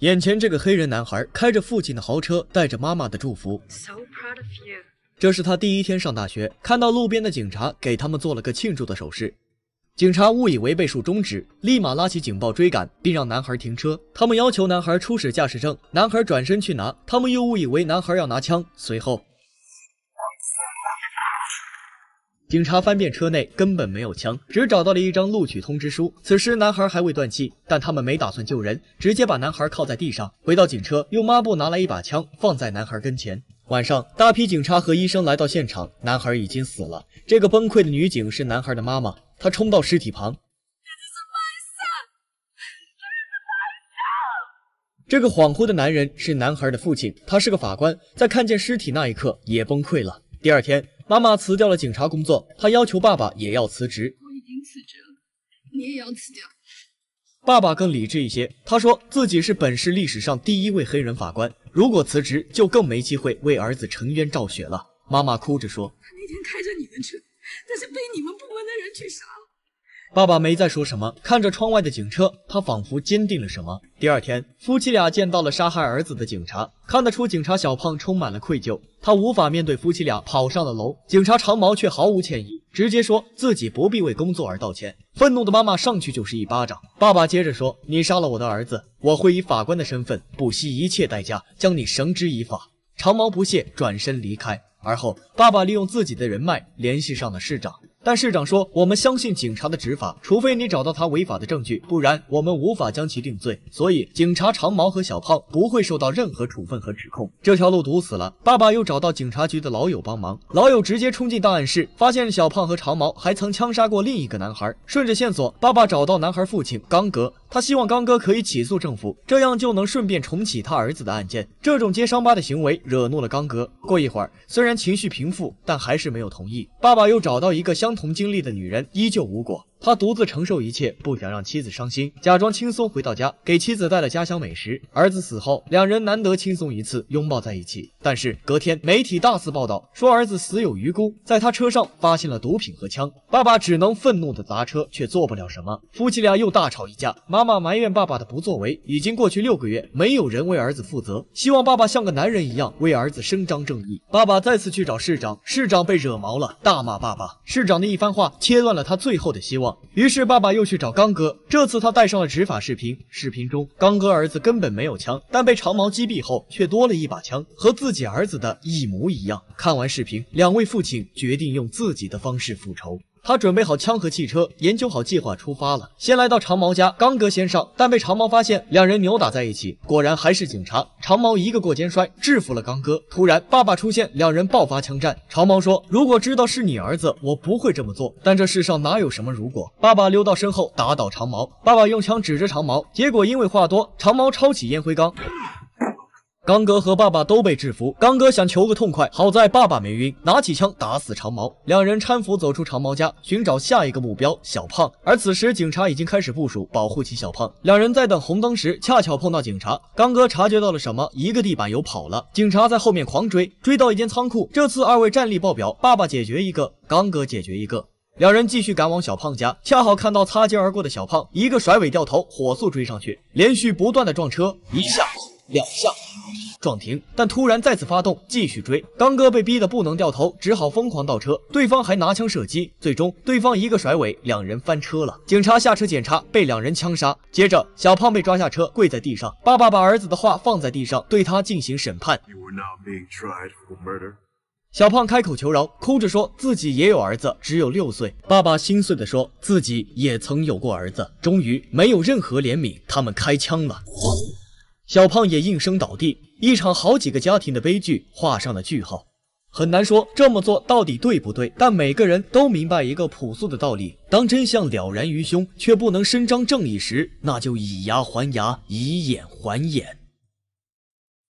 眼前这个黑人男孩开着父亲的豪车，带着妈妈的祝福，So proud of you. 这是他第一天上大学。看到路边的警察，给他们做了个庆祝的手势。警察误以为被竖中指，立马拉起警报追赶，并让男孩停车。他们要求男孩出示驾驶证，男孩转身去拿，他们又误以为男孩要拿枪，随后。警察翻遍车内，根本没有枪，只找到了一张录取通知书。此时男孩还未断气，但他们没打算救人，直接把男孩靠在地上。回到警车，用抹布拿来一把枪，放在男孩跟前。晚上，大批警察和医生来到现场，男孩已经死了。这个崩溃的女警是男孩的妈妈，她冲到尸体旁。这个恍惚的男人是男孩的父亲，他是个法官，在看见尸体那一刻也崩溃了。第二天。妈妈辞掉了警察工作，她要求爸爸也要辞职。我已经辞职了，你也要辞掉。爸爸更理智一些，他说自己是本市历史上第一位黑人法官，如果辞职，就更没机会为儿子伸冤昭雪了。妈妈哭着说：“那天开着你们车，那是被你们部门的人去杀了。”爸爸没再说什么，看着窗外的警车，他仿佛坚定了什么。第二天，夫妻俩见到了杀害儿子的警察，看得出警察小胖充满了愧疚，他无法面对夫妻俩，跑上了楼。警察长毛却毫无歉意，直接说自己不必为工作而道歉。愤怒的妈妈上去就是一巴掌。爸爸接着说：“你杀了我的儿子，我会以法官的身份不惜一切代价将你绳之以法。”长毛不屑，转身离开。而后，爸爸利用自己的人脉联系上了市长。但市长说，我们相信警察的执法，除非你找到他违法的证据，不然我们无法将其定罪。所以，警察长毛和小胖不会受到任何处分和指控。这条路堵死了，爸爸又找到警察局的老友帮忙。老友直接冲进档案室，发现小胖和长毛还曾枪杀过另一个男孩。顺着线索，爸爸找到男孩父亲刚哥，他希望刚哥可以起诉政府，这样就能顺便重启他儿子的案件。这种揭伤疤的行为惹怒了刚哥。过一会儿，虽然情绪平复，但还是没有同意。爸爸又找到一个相。相同经历的女人依旧无果。他独自承受一切，不想让妻子伤心，假装轻松回到家，给妻子带了家乡美食。儿子死后，两人难得轻松一次，拥抱在一起。但是隔天，媒体大肆报道说儿子死有余辜，在他车上发现了毒品和枪。爸爸只能愤怒的砸车，却做不了什么。夫妻俩又大吵一架，妈妈埋怨爸爸的不作为。已经过去六个月，没有人为儿子负责，希望爸爸像个男人一样为儿子伸张正义。爸爸再次去找市长，市长被惹毛了，大骂爸爸。市长的一番话切断了他最后的希望。于是，爸爸又去找刚哥。这次，他带上了执法视频。视频中，刚哥儿子根本没有枪，但被长矛击毙后，却多了一把枪，和自己儿子的一模一样。看完视频，两位父亲决定用自己的方式复仇。他准备好枪和汽车，研究好计划，出发了。先来到长毛家，刚哥先上，但被长毛发现，两人扭打在一起。果然还是警察，长毛一个过肩摔制服了刚哥。突然爸爸出现，两人爆发枪战。长毛说：“如果知道是你儿子，我不会这么做。”但这世上哪有什么如果？爸爸溜到身后打倒长毛，爸爸用枪指着长毛，结果因为话多，长毛抄起烟灰缸。刚哥和爸爸都被制服，刚哥想求个痛快，好在爸爸没晕，拿起枪打死长毛，两人搀扶走出长毛家，寻找下一个目标小胖。而此时警察已经开始部署，保护起小胖。两人在等红灯时，恰巧碰到警察，刚哥察觉到了什么，一个地板油跑了，警察在后面狂追，追到一间仓库，这次二位战力爆表，爸爸解决一个，刚哥解决一个，两人继续赶往小胖家，恰好看到擦肩而过的小胖，一个甩尾掉头，火速追上去，连续不断的撞车，一下。两下撞停，但突然再次发动，继续追。刚哥被逼得不能掉头，只好疯狂倒车。对方还拿枪射击。最终，对方一个甩尾，两人翻车了。警察下车检查，被两人枪杀。接着，小胖被抓下车，跪在地上。爸爸把儿子的话放在地上，对他进行审判。小胖开口求饶，哭着说自己也有儿子，只有六岁。爸爸心碎的说，自己也曾有过儿子。终于没有任何怜悯，他们开枪了。小胖也应声倒地，一场好几个家庭的悲剧画上了句号。很难说这么做到底对不对，但每个人都明白一个朴素的道理：当真相了然于胸，却不能伸张正义时，那就以牙还牙，以眼还眼。